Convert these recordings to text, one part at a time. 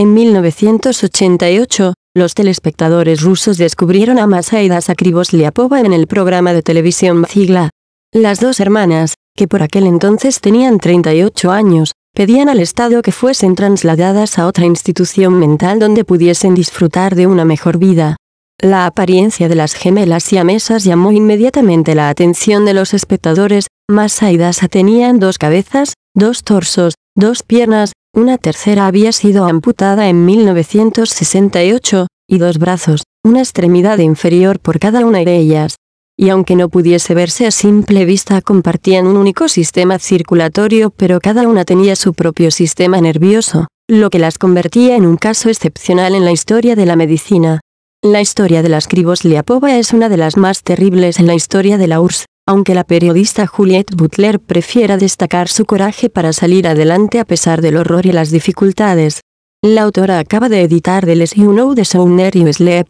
En 1988, los telespectadores rusos descubrieron a Masaida sakrivos liapova en el programa de televisión Zigla. Las dos hermanas, que por aquel entonces tenían 38 años, pedían al Estado que fuesen trasladadas a otra institución mental donde pudiesen disfrutar de una mejor vida. La apariencia de las gemelas siamesas llamó inmediatamente la atención de los espectadores, Masaidasa tenían dos cabezas, dos torsos, dos piernas, una tercera había sido amputada en 1968, y dos brazos, una extremidad inferior por cada una de ellas. Y aunque no pudiese verse a simple vista compartían un único sistema circulatorio pero cada una tenía su propio sistema nervioso, lo que las convertía en un caso excepcional en la historia de la medicina. La historia de las cribos liapoba es una de las más terribles en la historia de la URSS aunque la periodista Juliette Butler prefiera destacar su coraje para salir adelante a pesar del horror y las dificultades. La autora acaba de editar The Less You Know The Sounder You Sleep,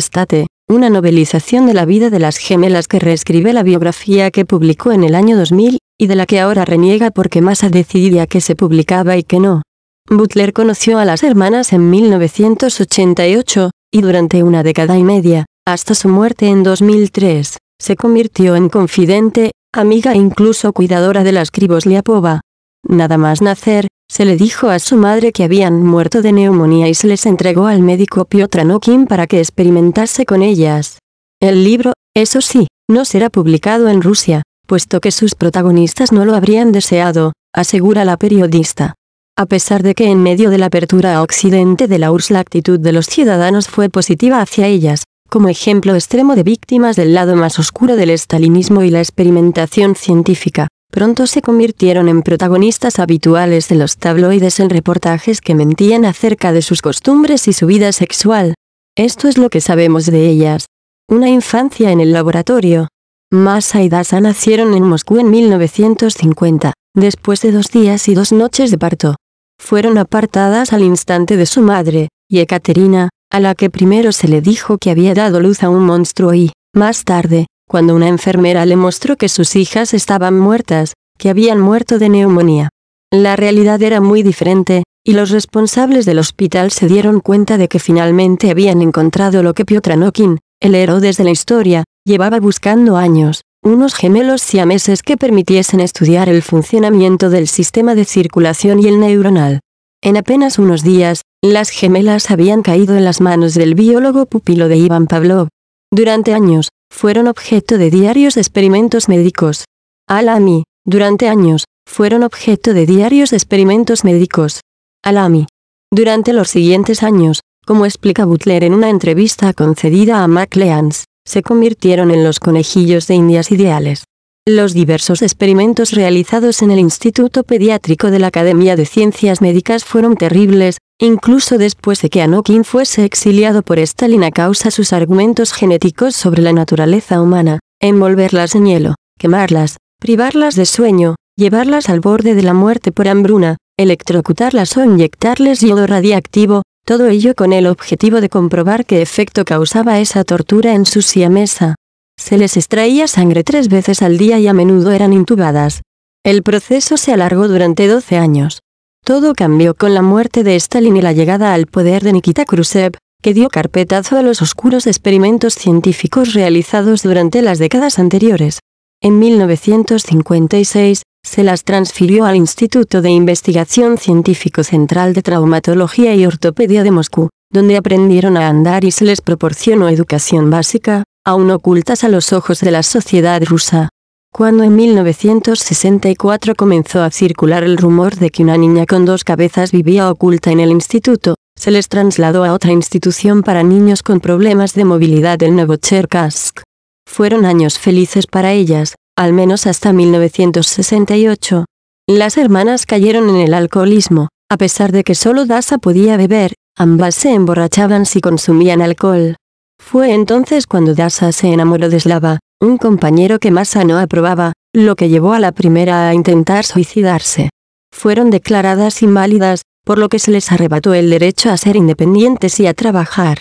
State, una novelización de la vida de las gemelas que reescribe la biografía que publicó en el año 2000, y de la que ahora reniega porque Massa decidía que se publicaba y que no. Butler conoció a las hermanas en 1988, y durante una década y media, hasta su muerte en 2003, se convirtió en confidente, amiga e incluso cuidadora de las Liapova. Nada más nacer, se le dijo a su madre que habían muerto de neumonía y se les entregó al médico Piotr Anokin para que experimentase con ellas. El libro, eso sí, no será publicado en Rusia, puesto que sus protagonistas no lo habrían deseado, asegura la periodista. A pesar de que en medio de la apertura a Occidente de la URSS la actitud de los ciudadanos fue positiva hacia ellas, como ejemplo extremo de víctimas del lado más oscuro del estalinismo y la experimentación científica, pronto se convirtieron en protagonistas habituales de los tabloides en reportajes que mentían acerca de sus costumbres y su vida sexual. Esto es lo que sabemos de ellas. Una infancia en el laboratorio. Masa y Dasa nacieron en Moscú en 1950, después de dos días y dos noches de parto. Fueron apartadas al instante de su madre, y Ekaterina, a la que primero se le dijo que había dado luz a un monstruo y, más tarde, cuando una enfermera le mostró que sus hijas estaban muertas, que habían muerto de neumonía. La realidad era muy diferente, y los responsables del hospital se dieron cuenta de que finalmente habían encontrado lo que Piotr Anokin, el héroe de la historia, llevaba buscando años, unos gemelos siameses que permitiesen estudiar el funcionamiento del sistema de circulación y el neuronal. En apenas unos días, las gemelas habían caído en las manos del biólogo pupilo de Iván Pavlov. Durante años, fueron objeto de diarios experimentos médicos. Alami, durante años, fueron objeto de diarios experimentos médicos. Alami. Durante los siguientes años, como explica Butler en una entrevista concedida a MacLeans, se convirtieron en los conejillos de indias ideales. Los diversos experimentos realizados en el Instituto Pediátrico de la Academia de Ciencias Médicas fueron terribles, incluso después de que Anokin fuese exiliado por Stalin a causa sus argumentos genéticos sobre la naturaleza humana, envolverlas en hielo, quemarlas, privarlas de sueño, llevarlas al borde de la muerte por hambruna, electrocutarlas o inyectarles yodo radiactivo, todo ello con el objetivo de comprobar qué efecto causaba esa tortura en su siamesa se les extraía sangre tres veces al día y a menudo eran intubadas. El proceso se alargó durante 12 años. Todo cambió con la muerte de Stalin y la llegada al poder de Nikita Khrushchev, que dio carpetazo a los oscuros experimentos científicos realizados durante las décadas anteriores. En 1956, se las transfirió al Instituto de Investigación Científico Central de Traumatología y Ortopedia de Moscú, donde aprendieron a andar y se les proporcionó educación básica, aún ocultas a los ojos de la sociedad rusa. Cuando en 1964 comenzó a circular el rumor de que una niña con dos cabezas vivía oculta en el instituto, se les trasladó a otra institución para niños con problemas de movilidad del Nuevo Cherkask. Fueron años felices para ellas, al menos hasta 1968. Las hermanas cayeron en el alcoholismo, a pesar de que solo Dasa podía beber, ambas se emborrachaban si consumían alcohol. Fue entonces cuando Dasa se enamoró de Slava, un compañero que Massa no aprobaba, lo que llevó a la primera a intentar suicidarse. Fueron declaradas inválidas, por lo que se les arrebató el derecho a ser independientes y a trabajar.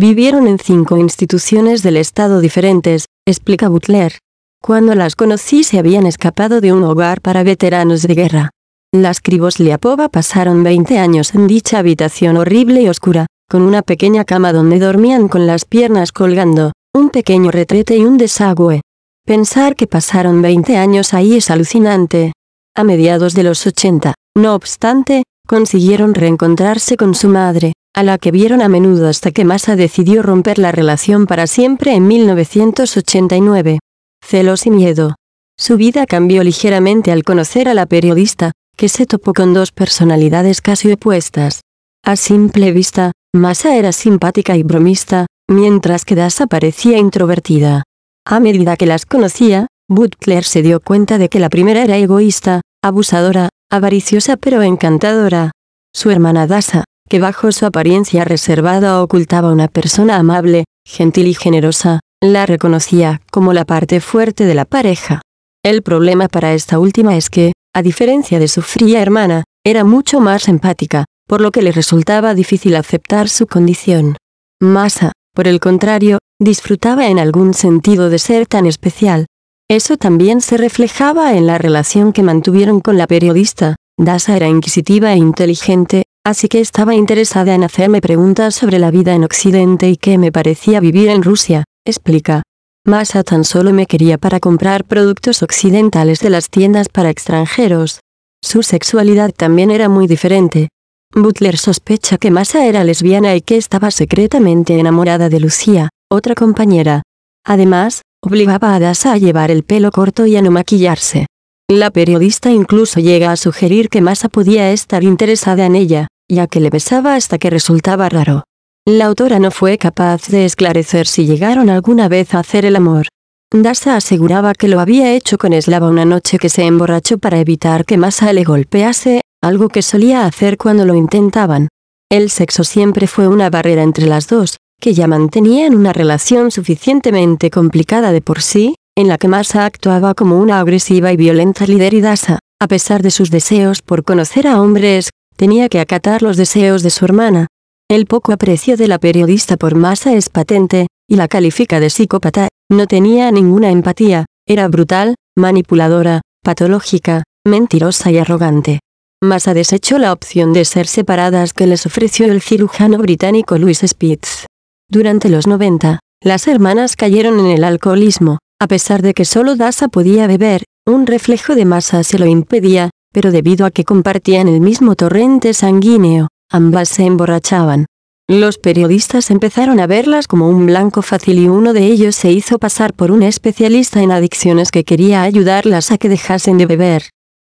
Vivieron en cinco instituciones del Estado diferentes, explica Butler. Cuando las conocí se habían escapado de un hogar para veteranos de guerra. Las Cribos Liapova pasaron 20 años en dicha habitación horrible y oscura, con una pequeña cama donde dormían con las piernas colgando, un pequeño retrete y un desagüe. Pensar que pasaron 20 años ahí es alucinante. A mediados de los 80, no obstante, consiguieron reencontrarse con su madre, a la que vieron a menudo hasta que Massa decidió romper la relación para siempre en 1989. Celos y miedo. Su vida cambió ligeramente al conocer a la periodista, que se topó con dos personalidades casi opuestas. A simple vista, Masa era simpática y bromista, mientras que Dasa parecía introvertida. A medida que las conocía, Butler se dio cuenta de que la primera era egoísta, abusadora, avariciosa pero encantadora. Su hermana Dasa, que bajo su apariencia reservada ocultaba una persona amable, gentil y generosa, la reconocía como la parte fuerte de la pareja. El problema para esta última es que, a diferencia de su fría hermana, era mucho más empática, por lo que le resultaba difícil aceptar su condición. masa por el contrario, disfrutaba en algún sentido de ser tan especial. Eso también se reflejaba en la relación que mantuvieron con la periodista. Dasa era inquisitiva e inteligente, así que estaba interesada en hacerme preguntas sobre la vida en Occidente y qué me parecía vivir en Rusia, explica. Masa tan solo me quería para comprar productos occidentales de las tiendas para extranjeros. Su sexualidad también era muy diferente, Butler sospecha que Masa era lesbiana y que estaba secretamente enamorada de Lucía, otra compañera. Además, obligaba a Dasa a llevar el pelo corto y a no maquillarse. La periodista incluso llega a sugerir que Masa podía estar interesada en ella, ya que le besaba hasta que resultaba raro. La autora no fue capaz de esclarecer si llegaron alguna vez a hacer el amor. Dasa aseguraba que lo había hecho con Eslava una noche que se emborrachó para evitar que Masa le golpease, algo que solía hacer cuando lo intentaban. El sexo siempre fue una barrera entre las dos, que ya mantenían una relación suficientemente complicada de por sí, en la que Masa actuaba como una agresiva y violenta líder y Dasa, a pesar de sus deseos por conocer a hombres, tenía que acatar los deseos de su hermana. El poco aprecio de la periodista por Masa es patente, y la califica de psicópata, no tenía ninguna empatía, era brutal, manipuladora, patológica, mentirosa y arrogante. Masa desechó la opción de ser separadas que les ofreció el cirujano británico Louis Spitz. Durante los 90, las hermanas cayeron en el alcoholismo, a pesar de que solo Dasa podía beber, un reflejo de masa se lo impedía, pero debido a que compartían el mismo torrente sanguíneo, ambas se emborrachaban. Los periodistas empezaron a verlas como un blanco fácil y uno de ellos se hizo pasar por un especialista en adicciones que quería ayudarlas a que dejasen de beber.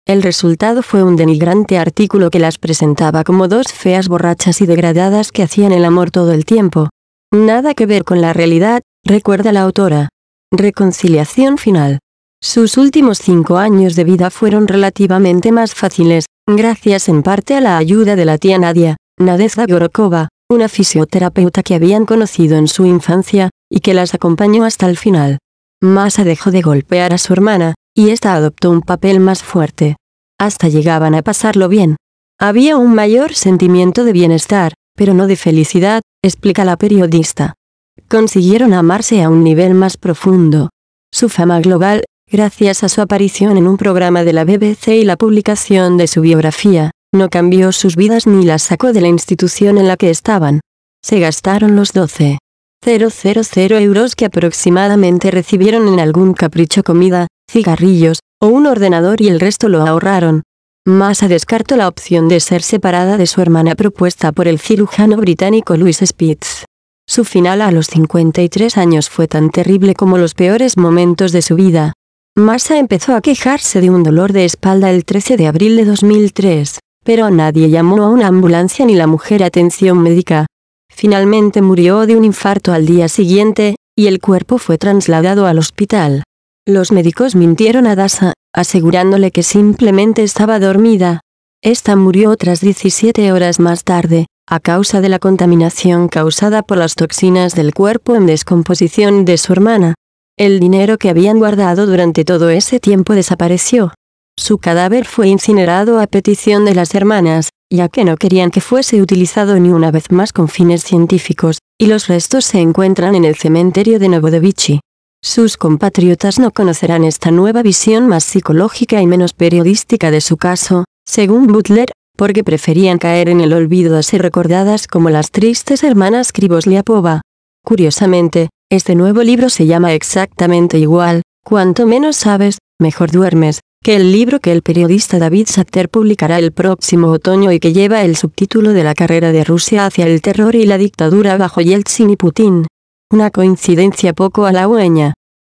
El resultado fue un denigrante artículo que las presentaba como dos feas borrachas y degradadas que hacían el amor todo el tiempo. Nada que ver con la realidad, recuerda la autora. Reconciliación final. Sus últimos cinco años de vida fueron relativamente más fáciles, gracias en parte a la ayuda de la tía Nadia, Nadezhda Gorokova, una fisioterapeuta que habían conocido en su infancia, y que las acompañó hasta el final. Masa dejó de golpear a su hermana, y ésta adoptó un papel más fuerte. Hasta llegaban a pasarlo bien. Había un mayor sentimiento de bienestar, pero no de felicidad, explica la periodista. Consiguieron amarse a un nivel más profundo. Su fama global, gracias a su aparición en un programa de la BBC y la publicación de su biografía, no cambió sus vidas ni las sacó de la institución en la que estaban. Se gastaron los 12.000 euros que aproximadamente recibieron en algún capricho comida, cigarrillos, o un ordenador y el resto lo ahorraron. Massa descartó la opción de ser separada de su hermana propuesta por el cirujano británico Louis Spitz. Su final a los 53 años fue tan terrible como los peores momentos de su vida. Masa empezó a quejarse de un dolor de espalda el 13 de abril de 2003, pero nadie llamó a una ambulancia ni la mujer atención médica. Finalmente murió de un infarto al día siguiente, y el cuerpo fue trasladado al hospital. Los médicos mintieron a Dasa, asegurándole que simplemente estaba dormida. Esta murió otras 17 horas más tarde, a causa de la contaminación causada por las toxinas del cuerpo en descomposición de su hermana. El dinero que habían guardado durante todo ese tiempo desapareció. Su cadáver fue incinerado a petición de las hermanas, ya que no querían que fuese utilizado ni una vez más con fines científicos, y los restos se encuentran en el cementerio de Novodevichi. Sus compatriotas no conocerán esta nueva visión más psicológica y menos periodística de su caso, según Butler, porque preferían caer en el olvido a ser recordadas como las tristes hermanas Kribosliapova. Curiosamente, este nuevo libro se llama exactamente igual, Cuanto menos sabes, mejor duermes, que el libro que el periodista David Satter publicará el próximo otoño y que lleva el subtítulo de la carrera de Rusia hacia el terror y la dictadura bajo Yeltsin y Putin. Una coincidencia poco halagüeña.